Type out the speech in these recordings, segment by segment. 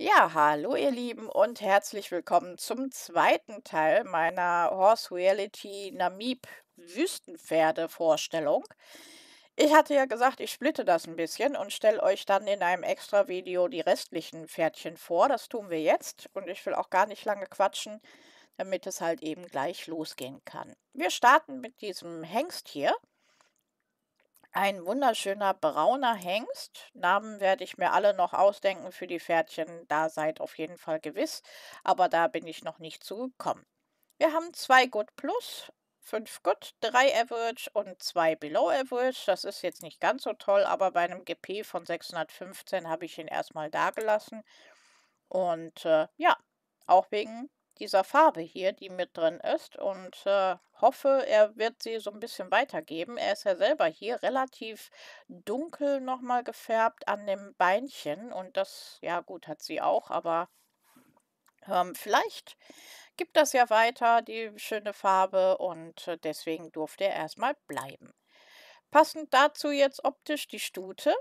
Ja, hallo ihr Lieben und herzlich willkommen zum zweiten Teil meiner Horse Reality Namib Wüstenpferde Vorstellung. Ich hatte ja gesagt, ich splitte das ein bisschen und stelle euch dann in einem extra Video die restlichen Pferdchen vor. Das tun wir jetzt und ich will auch gar nicht lange quatschen, damit es halt eben gleich losgehen kann. Wir starten mit diesem Hengst hier. Ein wunderschöner brauner Hengst. Namen werde ich mir alle noch ausdenken für die Pferdchen. Da seid auf jeden Fall gewiss. Aber da bin ich noch nicht zugekommen. Wir haben zwei Good Plus, fünf Good, drei Average und zwei Below Average. Das ist jetzt nicht ganz so toll, aber bei einem GP von 615 habe ich ihn erstmal da gelassen. Und äh, ja, auch wegen dieser Farbe hier, die mit drin ist und äh, hoffe, er wird sie so ein bisschen weitergeben. Er ist ja selber hier relativ dunkel nochmal gefärbt an dem Beinchen und das, ja gut, hat sie auch, aber ähm, vielleicht gibt das ja weiter, die schöne Farbe und äh, deswegen durfte er erstmal bleiben. Passend dazu jetzt optisch die Stute.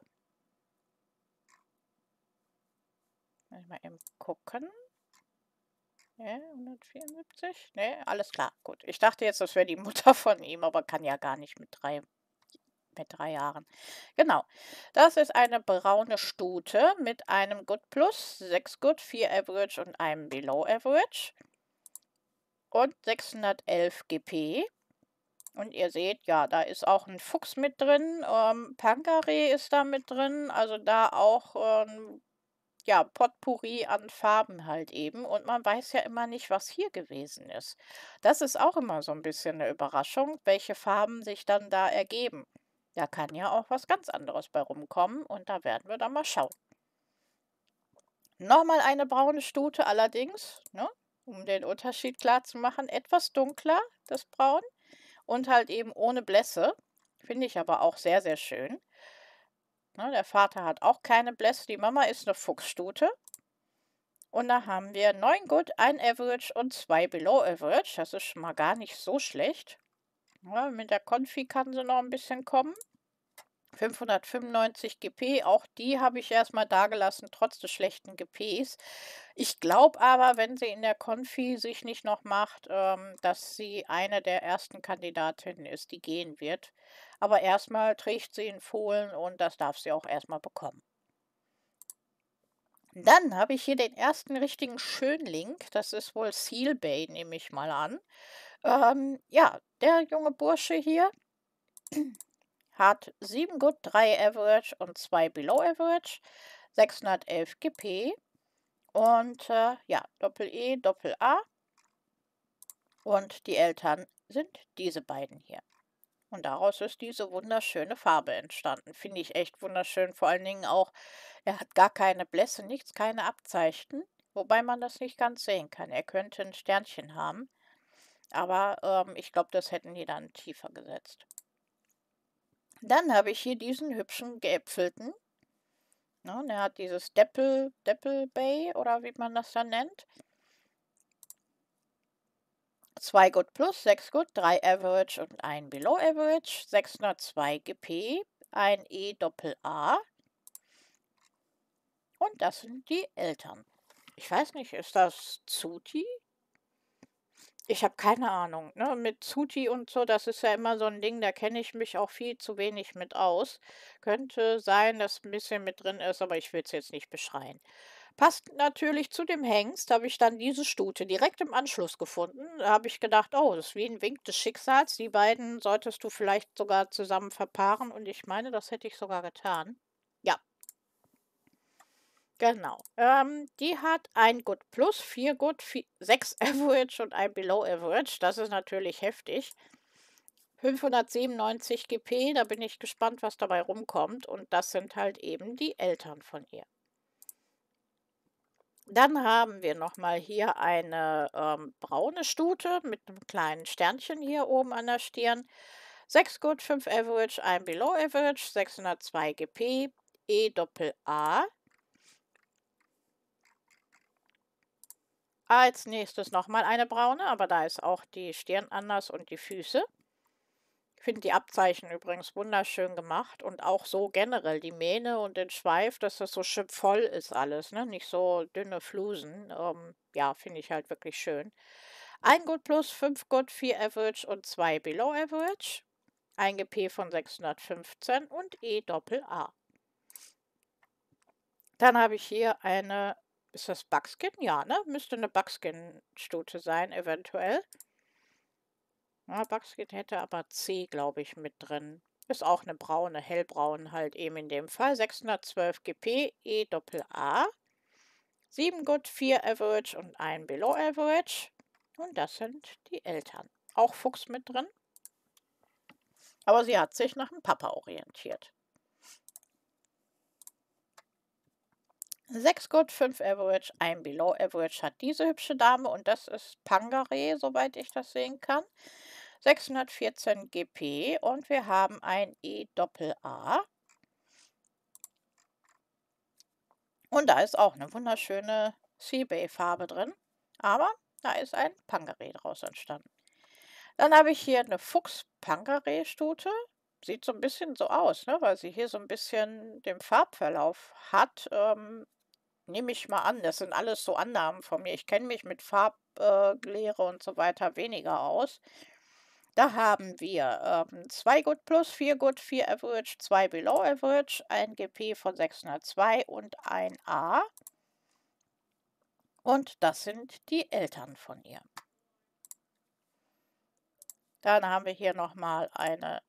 Mal eben gucken. Ne, 174? Ne, alles klar. Gut. Ich dachte jetzt, das wäre die Mutter von ihm, aber kann ja gar nicht mit drei, mit drei Jahren. Genau. Das ist eine braune Stute mit einem Good Plus, 6 Good, 4 Average und einem Below Average. Und 611 GP. Und ihr seht, ja, da ist auch ein Fuchs mit drin, ähm, Pankare ist da mit drin, also da auch ähm, ja, Potpourri an Farben halt eben. Und man weiß ja immer nicht, was hier gewesen ist. Das ist auch immer so ein bisschen eine Überraschung, welche Farben sich dann da ergeben. Da kann ja auch was ganz anderes bei rumkommen und da werden wir dann mal schauen. Nochmal eine braune Stute allerdings, ne, um den Unterschied klar zu machen. Etwas dunkler, das Braun, und halt eben ohne Blässe. Finde ich aber auch sehr, sehr schön. Ne, der Vater hat auch keine Blässe, die Mama ist eine Fuchsstute. Und da haben wir 9 Good, 1 Average und 2 Below Average. Das ist schon mal gar nicht so schlecht. Ja, mit der Konfi kann sie noch ein bisschen kommen. 595 GP, auch die habe ich erstmal dagelassen, trotz des schlechten GPs. Ich glaube aber, wenn sie in der Konfi sich nicht noch macht, ähm, dass sie eine der ersten Kandidatinnen ist, die gehen wird. Aber erstmal trägt sie in Fohlen und das darf sie auch erstmal bekommen. Dann habe ich hier den ersten richtigen Schönling. Das ist wohl Seal Bay, nehme ich mal an. Ähm, ja, der junge Bursche hier hat 7 Good, 3 Average und 2 Below Average, 611 GP und äh, ja, Doppel-E, Doppel-A. Und die Eltern sind diese beiden hier. Und daraus ist diese wunderschöne Farbe entstanden. Finde ich echt wunderschön. Vor allen Dingen auch, er hat gar keine Blässe, nichts, keine Abzeichen. Wobei man das nicht ganz sehen kann. Er könnte ein Sternchen haben. Aber ähm, ich glaube, das hätten die dann tiefer gesetzt. Dann habe ich hier diesen hübschen geäpfelten. Ne, und er hat dieses Deppel, Deppel Bay oder wie man das dann nennt. 2 Good Plus, 6 Good, 3 Average und ein Below Average, 602 GP, ein E Doppel A. Und das sind die Eltern. Ich weiß nicht, ist das Zuti? Ich habe keine Ahnung. Ne? Mit Zuti und so, das ist ja immer so ein Ding, da kenne ich mich auch viel zu wenig mit aus. Könnte sein, dass ein bisschen mit drin ist, aber ich will es jetzt nicht beschreien. Passt natürlich zu dem Hengst habe ich dann diese Stute direkt im Anschluss gefunden. Da habe ich gedacht, oh, das ist wie ein Wink des Schicksals. Die beiden solltest du vielleicht sogar zusammen verpaaren. Und ich meine, das hätte ich sogar getan. Ja. Genau. Ähm, die hat ein Good Plus, vier Good, vier, sechs Average und ein Below Average. Das ist natürlich heftig. 597 GP, da bin ich gespannt, was dabei rumkommt. Und das sind halt eben die Eltern von ihr. Dann haben wir nochmal hier eine ähm, braune Stute mit einem kleinen Sternchen hier oben an der Stirn. 6 Good, 5 Average, 1 Below Average, 602 GP, E Doppel A. Als nächstes nochmal eine braune, aber da ist auch die Stirn anders und die Füße finde die Abzeichen übrigens wunderschön gemacht und auch so generell die Mähne und den Schweif, dass das so schön voll ist alles, ne? nicht so dünne Flusen. Ähm, ja, finde ich halt wirklich schön. Ein Good Plus, 5 Good, 4 Average und 2 Below Average. Ein GP von 615 und E Doppel A. Dann habe ich hier eine, ist das Buckskin? Ja, ne? Müsste eine Buckskin-Stute sein, eventuell. Ja, Buxkid hätte aber C, glaube ich, mit drin. Ist auch eine braune, hellbraune halt eben in dem Fall. 612 GP, E Doppel A. 7 Good, 4 Average und 1 Below Average. Und das sind die Eltern. Auch Fuchs mit drin. Aber sie hat sich nach dem Papa orientiert. 6 Good, 5 Average, 1 Below Average hat diese hübsche Dame und das ist Pangare, soweit ich das sehen kann. 614 GP und wir haben ein E-Doppel-A. Und da ist auch eine wunderschöne Seabay-Farbe drin. Aber da ist ein Pangaré draus entstanden. Dann habe ich hier eine Fuchs-Pangaré-Stute. Sieht so ein bisschen so aus, ne? weil sie hier so ein bisschen den Farbverlauf hat. Ähm, nehme ich mal an, das sind alles so Annahmen von mir. Ich kenne mich mit Farblehre äh, und so weiter weniger aus. Da haben wir 2 ähm, Good Plus, 4 Good, 4 Average, 2 Below Average, ein GP von 602 und ein A. Und das sind die Eltern von ihr. Dann haben wir hier nochmal eine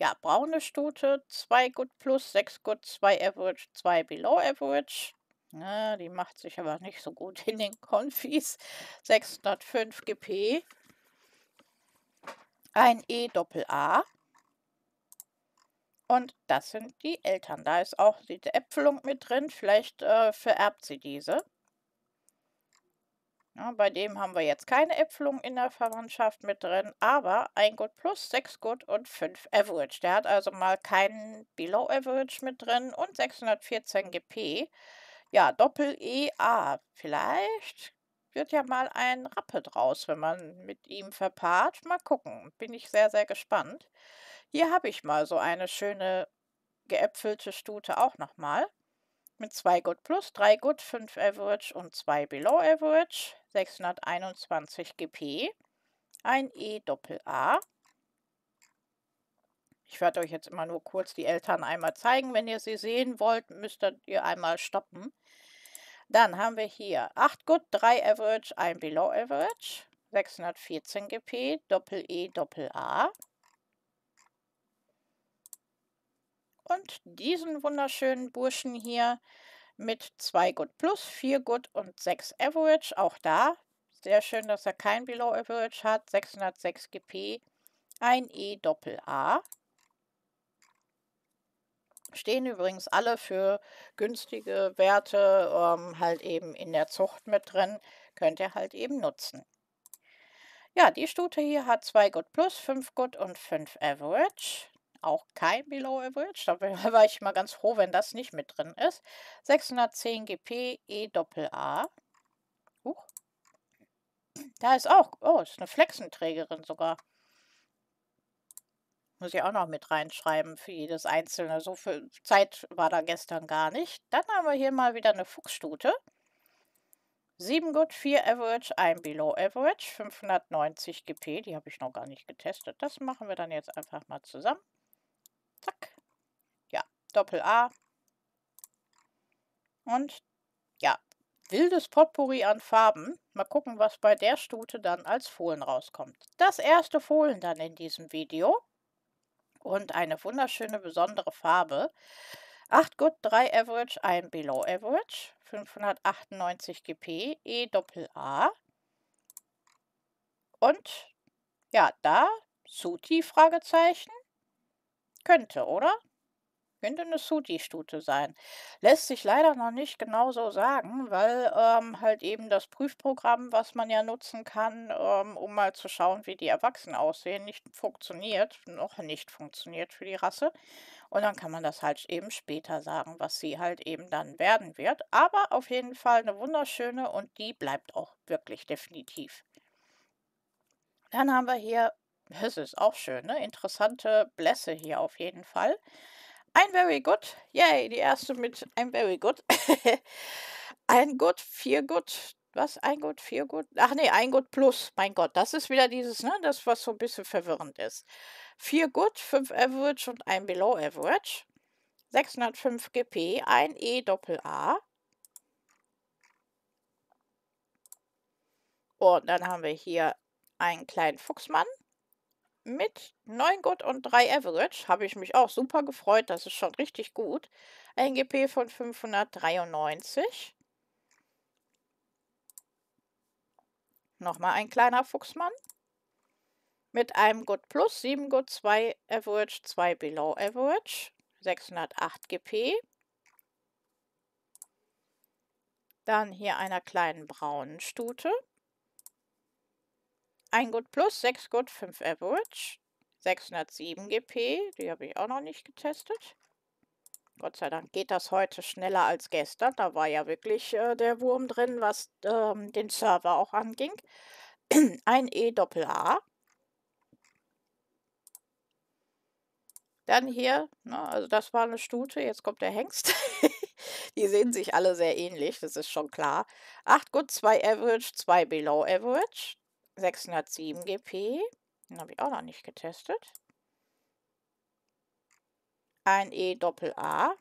ja, braune Stute, 2 Good Plus, 6 Good, 2 Average, 2 Below Average. Na, ne, die macht sich aber nicht so gut in den Konfis. 605 GP ein E-Doppel-A. Und das sind die Eltern. Da ist auch die Äpfelung mit drin. Vielleicht äh, vererbt sie diese. Ja, bei dem haben wir jetzt keine Äpfelung in der Verwandtschaft mit drin, aber ein Gut plus, sechs Gut und fünf Average. Der hat also mal keinen Below Average mit drin und 614 GP. Ja, Doppel-EA vielleicht wird ja mal ein Rappe draus, wenn man mit ihm verpaart. Mal gucken, bin ich sehr, sehr gespannt. Hier habe ich mal so eine schöne geäpfelte Stute auch nochmal. Mit 2 Good Plus, 3 Good, 5 Average und 2 Below Average. 621 GP. Ein E-Doppel-A. Ich werde euch jetzt immer nur kurz die Eltern einmal zeigen. Wenn ihr sie sehen wollt, müsstet ihr einmal stoppen. Dann haben wir hier 8 Good, 3 Average, 1 Below Average, 614 GP, Doppel E, Doppel A. Und diesen wunderschönen Burschen hier mit 2 Good Plus, 4 Good und 6 Average. Auch da sehr schön, dass er kein Below Average hat. 606 GP, 1 E Doppel A stehen übrigens alle für günstige Werte ähm, halt eben in der Zucht mit drin, könnt ihr halt eben nutzen. Ja, die Stute hier hat 2 Good Plus, 5 Good und 5 Average. Auch kein Below Average, da war ich mal ganz froh, wenn das nicht mit drin ist. 610 GP E-Doppel-A. Da ist auch, oh, ist eine Flexenträgerin sogar muss ich auch noch mit reinschreiben für jedes einzelne. So viel Zeit war da gestern gar nicht. Dann haben wir hier mal wieder eine Fuchsstute. 7 Good, 4 Average, 1 Below Average, 590 GP. Die habe ich noch gar nicht getestet. Das machen wir dann jetzt einfach mal zusammen. Zack. Ja, Doppel A. Und ja, wildes Potpourri an Farben. Mal gucken, was bei der Stute dann als Fohlen rauskommt. Das erste Fohlen dann in diesem Video und eine wunderschöne besondere Farbe. 8 Good, 3 Average, 1 Below Average, 598 GP, e doppel Und ja, da Suti Fragezeichen könnte, oder? könnte eine Suti-Stute sein. Lässt sich leider noch nicht genau so sagen, weil ähm, halt eben das Prüfprogramm, was man ja nutzen kann, ähm, um mal zu schauen, wie die Erwachsenen aussehen, nicht funktioniert, noch nicht funktioniert für die Rasse. Und dann kann man das halt eben später sagen, was sie halt eben dann werden wird. Aber auf jeden Fall eine wunderschöne und die bleibt auch wirklich definitiv. Dann haben wir hier, das ist auch schön, ne? interessante Blässe hier auf jeden Fall ein Very Good. Yay, die erste mit ein Very Good. ein Good, vier Good. Was? Ein Good, vier Good? Ach nee, ein Good plus. Mein Gott, das ist wieder dieses, ne, das, was so ein bisschen verwirrend ist. Vier Good, fünf Average und ein Below Average. 605 GP, ein E Doppel A. Und dann haben wir hier einen kleinen Fuchsmann mit 9 Good und 3 Average habe ich mich auch super gefreut. Das ist schon richtig gut. Ein GP von 593. Nochmal ein kleiner Fuchsmann. Mit einem Good Plus, 7 Good, 2 Average, 2 Below Average, 608 GP. Dann hier einer kleinen braunen Stute 1 Gut Plus, 6 Gut, 5 Average. 607 GP, die habe ich auch noch nicht getestet. Gott sei Dank geht das heute schneller als gestern. Da war ja wirklich äh, der Wurm drin, was ähm, den Server auch anging. Ein E-Doppel-A. Dann hier, na, ne, also das war eine Stute, jetzt kommt der Hengst. die sehen sich alle sehr ähnlich, das ist schon klar. 8 gut, 2 Average, 2 Below Average. 607 GP. Den habe ich auch noch nicht getestet. Ein E-Doppel-A.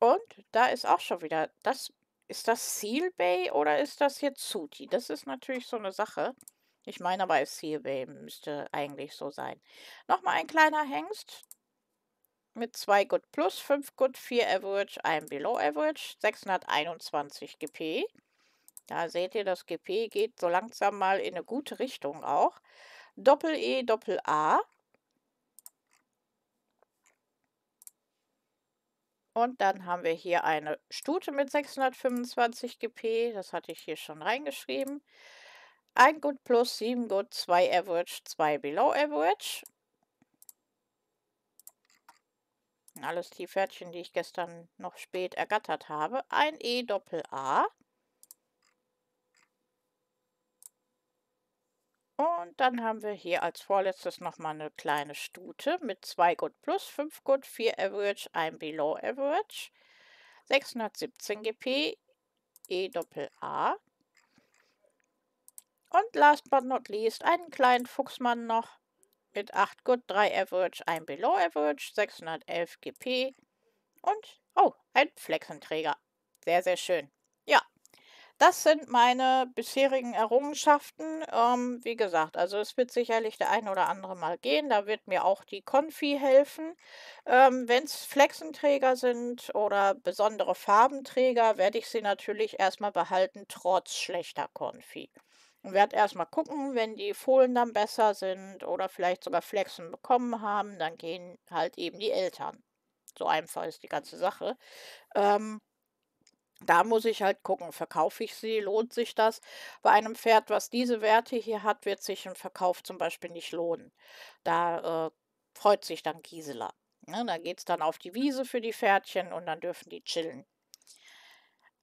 Und da ist auch schon wieder, das ist das Seal Bay oder ist das jetzt Suti? Das ist natürlich so eine Sache. Ich meine aber, es Seal Bay müsste eigentlich so sein. Nochmal ein kleiner Hengst. Mit 2 Good Plus, 5 Good, 4 Average, 1 Below Average, 621 GP. Da seht ihr, das GP geht so langsam mal in eine gute Richtung auch. Doppel-E, Doppel-A. Und dann haben wir hier eine Stute mit 625 GP, das hatte ich hier schon reingeschrieben. Ein Good Plus, 7 Good, 2 Average, 2 Below Average. Alles die Pferdchen, die ich gestern noch spät ergattert habe. Ein E Doppel A. Und dann haben wir hier als vorletztes nochmal eine kleine Stute mit 2 Good Plus, 5 Good, 4 Average, 1 Below Average, 617 GP, EAA. Und last but not least einen kleinen Fuchsmann noch mit 8 Good, 3 Average, 1 Below Average, 611 GP und, oh, ein Flexenträger. Sehr, sehr schön. Ja, das sind meine bisherigen Errungenschaften. Ähm, wie gesagt, also es wird sicherlich der ein oder andere mal gehen. Da wird mir auch die Konfi helfen. Ähm, Wenn es Flexenträger sind oder besondere Farbenträger, werde ich sie natürlich erstmal behalten, trotz schlechter Konfi. Und werde erstmal gucken, wenn die Fohlen dann besser sind oder vielleicht sogar Flexen bekommen haben, dann gehen halt eben die Eltern. So einfach ist die ganze Sache. Ähm, da muss ich halt gucken, verkaufe ich sie, lohnt sich das? Bei einem Pferd, was diese Werte hier hat, wird sich ein Verkauf zum Beispiel nicht lohnen. Da äh, freut sich dann Gisela. Ne? Da geht es dann auf die Wiese für die Pferdchen und dann dürfen die chillen.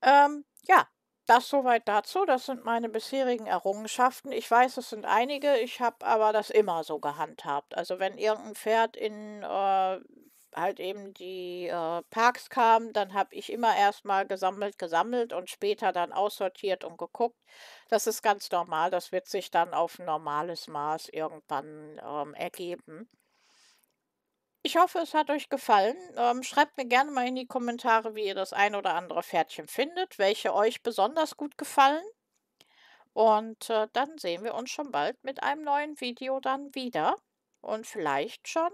Ähm, ja, das soweit dazu. Das sind meine bisherigen Errungenschaften. Ich weiß, es sind einige, ich habe aber das immer so gehandhabt. Also wenn irgendein Pferd in äh, halt eben die äh, Parks kamen, dann habe ich immer erstmal gesammelt, gesammelt und später dann aussortiert und geguckt. Das ist ganz normal, das wird sich dann auf ein normales Maß irgendwann ähm, ergeben. Ich hoffe, es hat euch gefallen. Ähm, schreibt mir gerne mal in die Kommentare, wie ihr das ein oder andere Pferdchen findet, welche euch besonders gut gefallen. Und äh, dann sehen wir uns schon bald mit einem neuen Video dann wieder. Und vielleicht schon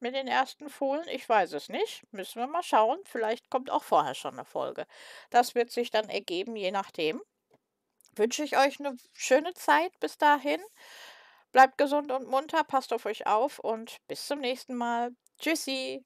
mit den ersten Fohlen? Ich weiß es nicht. Müssen wir mal schauen. Vielleicht kommt auch vorher schon eine Folge. Das wird sich dann ergeben, je nachdem. Wünsche ich euch eine schöne Zeit bis dahin. Bleibt gesund und munter, passt auf euch auf und bis zum nächsten Mal. Tschüssi!